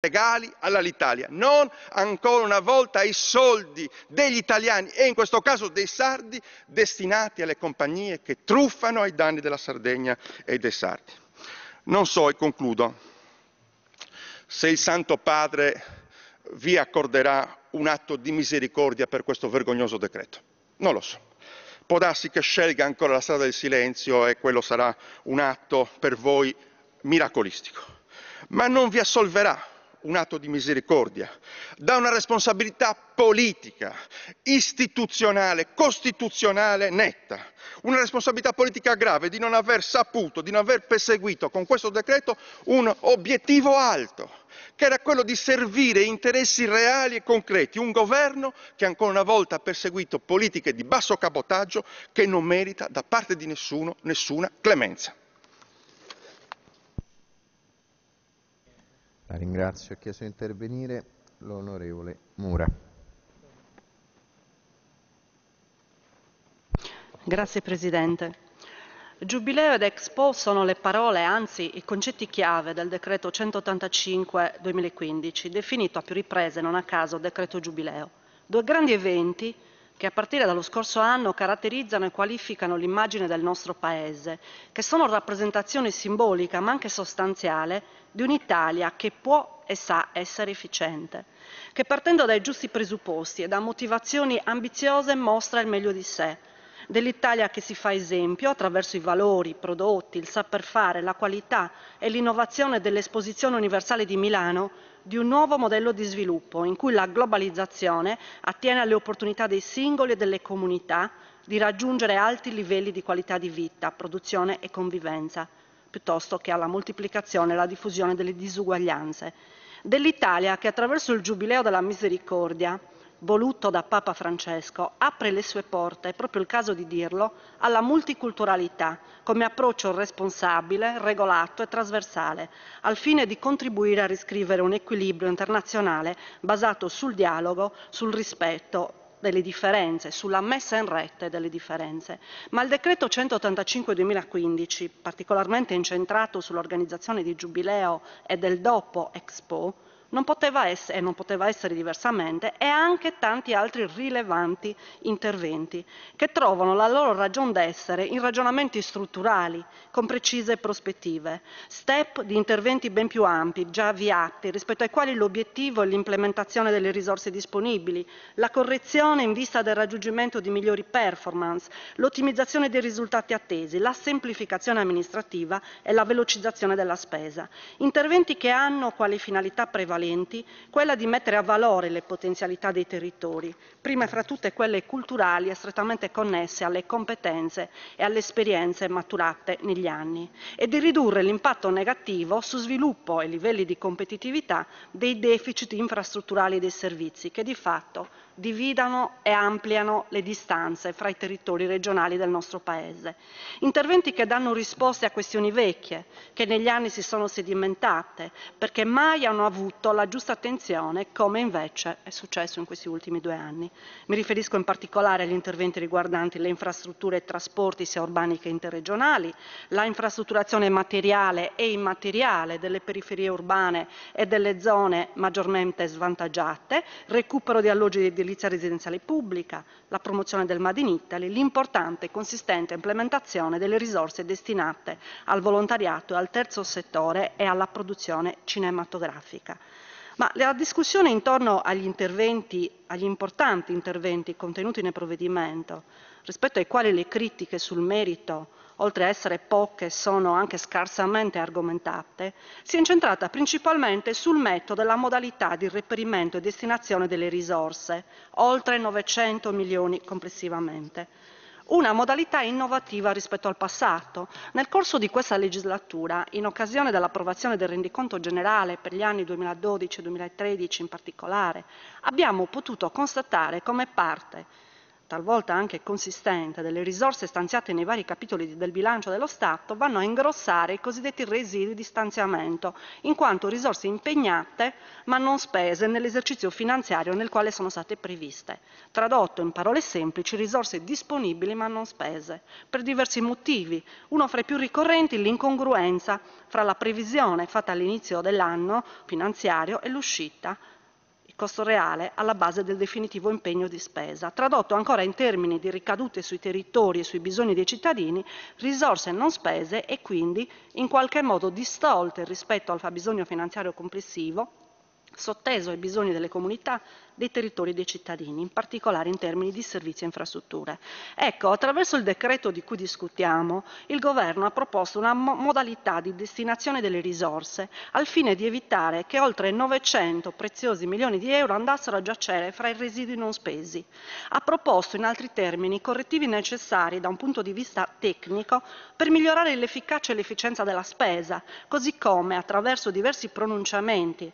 regali all'Italia, non ancora una volta ai soldi degli italiani e in questo caso dei sardi destinati alle compagnie che truffano ai danni della Sardegna e dei sardi. Non so, e concludo, se il Santo Padre vi accorderà un atto di misericordia per questo vergognoso decreto, non lo so. Può darsi che scelga ancora la strada del silenzio e quello sarà un atto per voi miracolistico, ma non vi assolverà un atto di misericordia, da una responsabilità politica, istituzionale, costituzionale netta, una responsabilità politica grave di non aver saputo, di non aver perseguito con questo decreto un obiettivo alto, che era quello di servire interessi reali e concreti, un governo che ancora una volta ha perseguito politiche di basso cabotaggio che non merita da parte di nessuno nessuna clemenza. La ringrazio. Ha chiesto di intervenire l'onorevole Mura. Grazie Presidente. Giubileo ed Expo sono le parole, anzi i concetti chiave del decreto 185-2015, definito a più riprese non a caso decreto Giubileo. Due grandi eventi che a partire dallo scorso anno caratterizzano e qualificano l'immagine del nostro Paese, che sono rappresentazione simbolica ma anche sostanziale di un'Italia che può e sa essere efficiente, che partendo dai giusti presupposti e da motivazioni ambiziose mostra il meglio di sé, dell'Italia che si fa esempio attraverso i valori, i prodotti, il saper fare, la qualità e l'innovazione dell'Esposizione Universale di Milano di un nuovo modello di sviluppo in cui la globalizzazione attiene alle opportunità dei singoli e delle comunità di raggiungere alti livelli di qualità di vita, produzione e convivenza, piuttosto che alla moltiplicazione e alla diffusione delle disuguaglianze. Dell'Italia che attraverso il Giubileo della Misericordia voluto da Papa Francesco, apre le sue porte, è proprio il caso di dirlo, alla multiculturalità come approccio responsabile, regolato e trasversale, al fine di contribuire a riscrivere un equilibrio internazionale basato sul dialogo, sul rispetto delle differenze, sulla messa in rete delle differenze. Ma il decreto 185-2015, particolarmente incentrato sull'organizzazione di Giubileo e del dopo Expo, non poteva essere, e non poteva essere diversamente, e anche tanti altri rilevanti interventi, che trovano la loro ragion d'essere in ragionamenti strutturali, con precise prospettive, step di interventi ben più ampi, già avviati, rispetto ai quali l'obiettivo è l'implementazione delle risorse disponibili, la correzione in vista del raggiungimento di migliori performance, l'ottimizzazione dei risultati attesi, la semplificazione amministrativa e la velocizzazione della spesa. Interventi che hanno quali finalità prevalenti talenti, quella di mettere a valore le potenzialità dei territori, prime fra tutte quelle culturali e strettamente connesse alle competenze e alle esperienze maturate negli anni, e di ridurre l'impatto negativo su sviluppo e livelli di competitività dei deficit infrastrutturali dei servizi, che di fatto dividano e ampliano le distanze fra i territori regionali del nostro Paese. Interventi che danno risposte a questioni vecchie, che negli anni si sono sedimentate, perché mai hanno avuto la giusta attenzione, come invece è successo in questi ultimi due anni. Mi riferisco in particolare agli interventi riguardanti le infrastrutture e trasporti, sia urbani che interregionali, la infrastrutturazione materiale e immateriale delle periferie urbane e delle zone maggiormente svantaggiate, recupero di alloggi di l'edilizia residenziale pubblica, la promozione del Made in Italy, l'importante e consistente implementazione delle risorse destinate al volontariato, al terzo settore e alla produzione cinematografica. Ma la discussione intorno agli interventi, agli importanti interventi contenuti nel provvedimento, rispetto ai quali le critiche sul merito oltre a essere poche, sono anche scarsamente argomentate, si è incentrata principalmente sul metodo e la modalità di reperimento e destinazione delle risorse, oltre 900 milioni complessivamente. Una modalità innovativa rispetto al passato. Nel corso di questa legislatura, in occasione dell'approvazione del rendiconto generale per gli anni 2012 2013 in particolare, abbiamo potuto constatare come parte talvolta anche consistente, delle risorse stanziate nei vari capitoli del bilancio dello Stato vanno a ingrossare i cosiddetti residui di stanziamento, in quanto risorse impegnate ma non spese nell'esercizio finanziario nel quale sono state previste. Tradotto in parole semplici, risorse disponibili ma non spese, per diversi motivi. Uno fra i più ricorrenti l'incongruenza fra la previsione fatta all'inizio dell'anno finanziario e l'uscita il costo reale alla base del definitivo impegno di spesa. Tradotto ancora in termini di ricadute sui territori e sui bisogni dei cittadini, risorse non spese e quindi in qualche modo distolte rispetto al fabbisogno finanziario complessivo, sotteso ai bisogni delle comunità, dei territori e dei cittadini, in particolare in termini di servizi e infrastrutture. Ecco, attraverso il decreto di cui discutiamo, il Governo ha proposto una mo modalità di destinazione delle risorse al fine di evitare che oltre 900 preziosi milioni di euro andassero a giacere fra i residui non spesi. Ha proposto in altri termini i correttivi necessari da un punto di vista tecnico per migliorare l'efficacia e l'efficienza della spesa, così come attraverso diversi pronunciamenti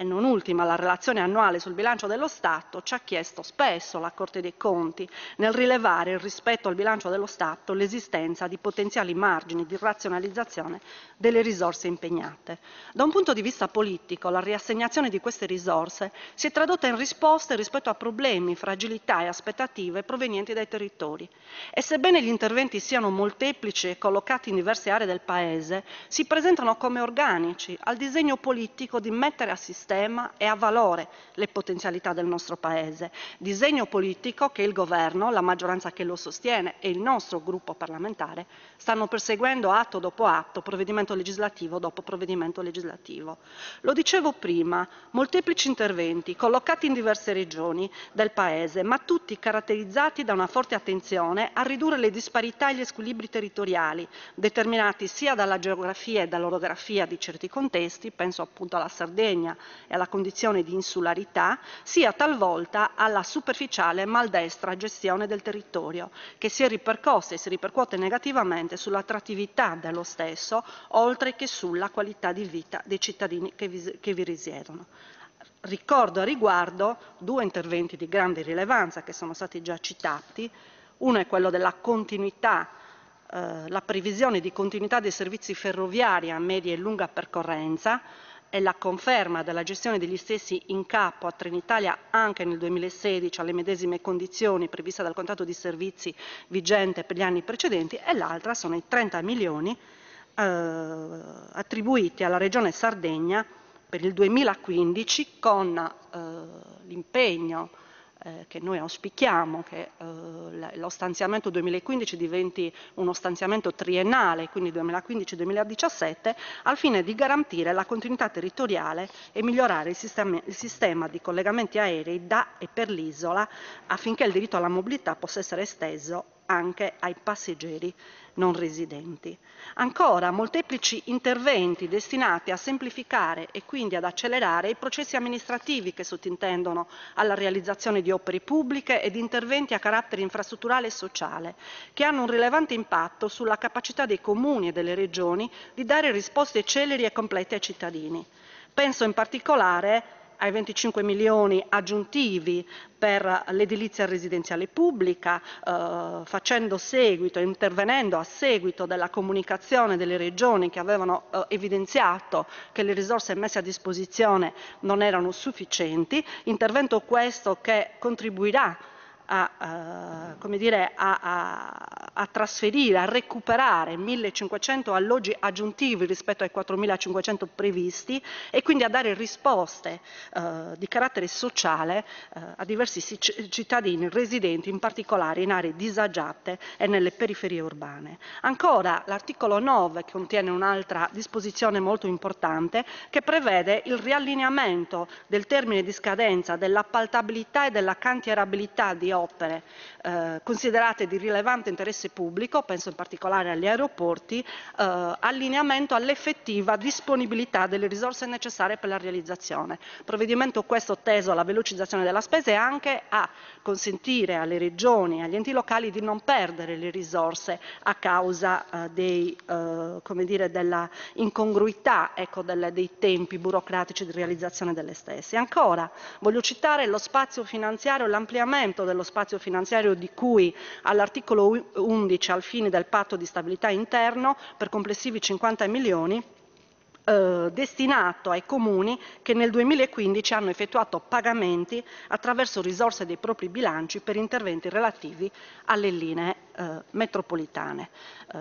e non ultima, la relazione annuale sul bilancio dello Stato ci ha chiesto spesso la Corte dei Conti nel rilevare rispetto al bilancio dello Stato l'esistenza di potenziali margini di razionalizzazione delle risorse impegnate. Da un punto di vista politico, la riassegnazione di queste risorse si è tradotta in risposte rispetto a problemi, fragilità e aspettative provenienti dai territori. E sebbene gli interventi siano molteplici e collocati in diverse aree del Paese, si presentano come organici al disegno politico di mettere a sistema sistema e a valore le potenzialità del nostro Paese. Disegno politico che il Governo, la maggioranza che lo sostiene e il nostro gruppo parlamentare stanno perseguendo atto dopo atto, provvedimento legislativo dopo provvedimento legislativo. Lo dicevo prima, molteplici interventi collocati in diverse regioni del Paese, ma tutti caratterizzati da una forte attenzione a ridurre le disparità e gli squilibri territoriali, determinati sia dalla geografia e dall'orografia di certi contesti, penso appunto alla Sardegna e alla condizione di insularità, sia talvolta alla superficiale e maldestra gestione del territorio, che si è ripercossa e si ripercuote negativamente sull'attrattività dello stesso, oltre che sulla qualità di vita dei cittadini che vi, che vi risiedono. Ricordo a riguardo due interventi di grande rilevanza che sono stati già citati. Uno è quello della continuità, eh, la previsione di continuità dei servizi ferroviari a media e lunga percorrenza, è la conferma della gestione degli stessi in capo a Trenitalia anche nel 2016 alle medesime condizioni previste dal contratto di servizi vigente per gli anni precedenti e l'altra sono i 30 milioni eh, attribuiti alla Regione Sardegna per il 2015 con eh, l'impegno eh, che noi auspichiamo che eh, lo stanziamento 2015 diventi uno stanziamento triennale, quindi 2015-2017, al fine di garantire la continuità territoriale e migliorare il sistema, il sistema di collegamenti aerei da e per l'isola affinché il diritto alla mobilità possa essere esteso anche ai passeggeri non residenti. Ancora, molteplici interventi destinati a semplificare e quindi ad accelerare i processi amministrativi che sottintendono alla realizzazione di opere pubbliche ed interventi a carattere infrastrutturale e sociale, che hanno un rilevante impatto sulla capacità dei comuni e delle regioni di dare risposte celeri e complete ai cittadini. Penso in particolare ai 25 milioni aggiuntivi per l'edilizia residenziale pubblica, eh, facendo seguito, intervenendo a seguito della comunicazione delle regioni che avevano eh, evidenziato che le risorse messe a disposizione non erano sufficienti, intervento questo che contribuirà a, eh, dire, a, a trasferire, a recuperare 1500 alloggi aggiuntivi rispetto ai 4500 previsti e quindi a dare risposte eh, di carattere sociale eh, a diversi cittadini residenti, in particolare in aree disagiate e nelle periferie urbane. Ancora l'articolo 9 contiene un'altra disposizione molto importante che prevede il riallineamento del termine di scadenza dell'appaltabilità e della cantierabilità di opere opere eh, considerate di rilevante interesse pubblico, penso in particolare agli aeroporti, eh, allineamento all'effettiva disponibilità delle risorse necessarie per la realizzazione. Provvedimento questo teso alla velocizzazione della spesa e anche a consentire alle regioni e agli enti locali di non perdere le risorse a causa eh, dei, eh, dire, della incongruità ecco, delle, dei tempi burocratici di realizzazione delle stesse. ancora, voglio citare lo spazio finanziario, l'ampliamento dello spazio finanziario di cui all'articolo 11 al fine del patto di stabilità interno per complessivi 50 milioni eh, destinato ai comuni che nel 2015 hanno effettuato pagamenti attraverso risorse dei propri bilanci per interventi relativi alle linee eh, metropolitane. Eh,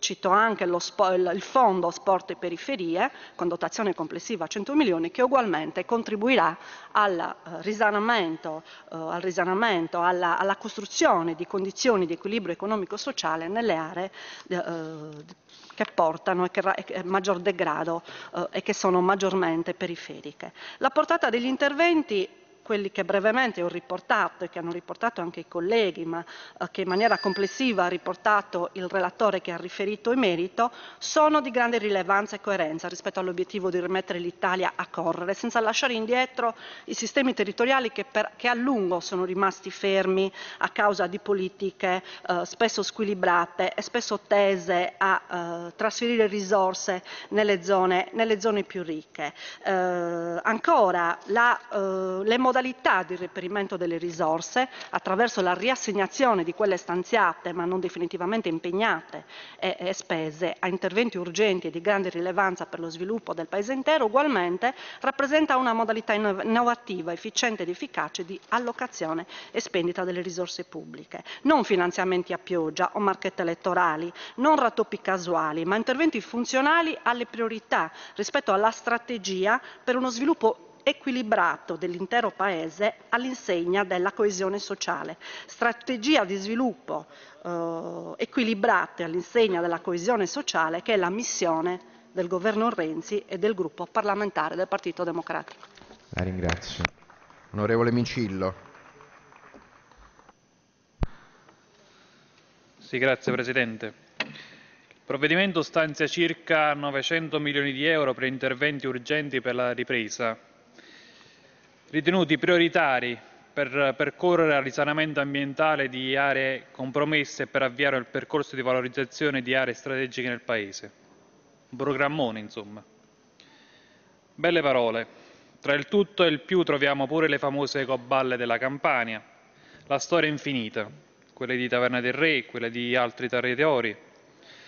cito anche il, il fondo Sport e Periferie, con dotazione complessiva a 100 milioni, che ugualmente contribuirà al eh, risanamento, al risanamento alla, alla, costruzione di condizioni di equilibrio economico-sociale nelle aree che portano e che, maggior degrado e che sono maggiormente periferiche. La portata degli interventi quelli che brevemente ho riportato e che hanno riportato anche i colleghi, ma eh, che in maniera complessiva ha riportato il relatore che ha riferito in merito, sono di grande rilevanza e coerenza rispetto all'obiettivo di rimettere l'Italia a correre, senza lasciare indietro i sistemi territoriali che, per, che a lungo sono rimasti fermi a causa di politiche eh, spesso squilibrate e spesso tese a eh, trasferire risorse nelle zone, nelle zone più ricche. Eh, ancora, la, eh, le modalità modalità di reperimento delle risorse attraverso la riassegnazione di quelle stanziate ma non definitivamente impegnate e, e spese a interventi urgenti e di grande rilevanza per lo sviluppo del Paese intero, ugualmente rappresenta una modalità innovativa, efficiente ed efficace di allocazione e spendita delle risorse pubbliche. Non finanziamenti a pioggia o marchette elettorali, non rattoppi casuali, ma interventi funzionali alle priorità rispetto alla strategia per uno sviluppo equilibrato dell'intero Paese all'insegna della coesione sociale. Strategia di sviluppo eh, equilibrata all'insegna della coesione sociale che è la missione del governo Renzi e del gruppo parlamentare del Partito Democratico. La ringrazio. Onorevole Micillo. Sì, grazie Presidente. Il provvedimento stanzia circa 900 milioni di euro per interventi urgenti per la ripresa, ritenuti prioritari per percorrere al risanamento ambientale di aree compromesse e per avviare il percorso di valorizzazione di aree strategiche nel Paese. Un programmone, insomma. Belle parole. Tra il tutto e il più troviamo pure le famose coballe della Campania, la storia infinita, quelle di Taverna del Re, quelle di altri territori.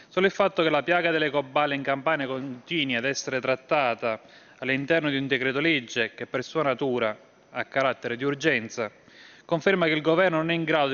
Solo il fatto che la piaga delle coballe in Campania continui ad essere trattata all'interno di un decreto-legge che per sua natura ha carattere di urgenza, conferma che il Governo non è in grado di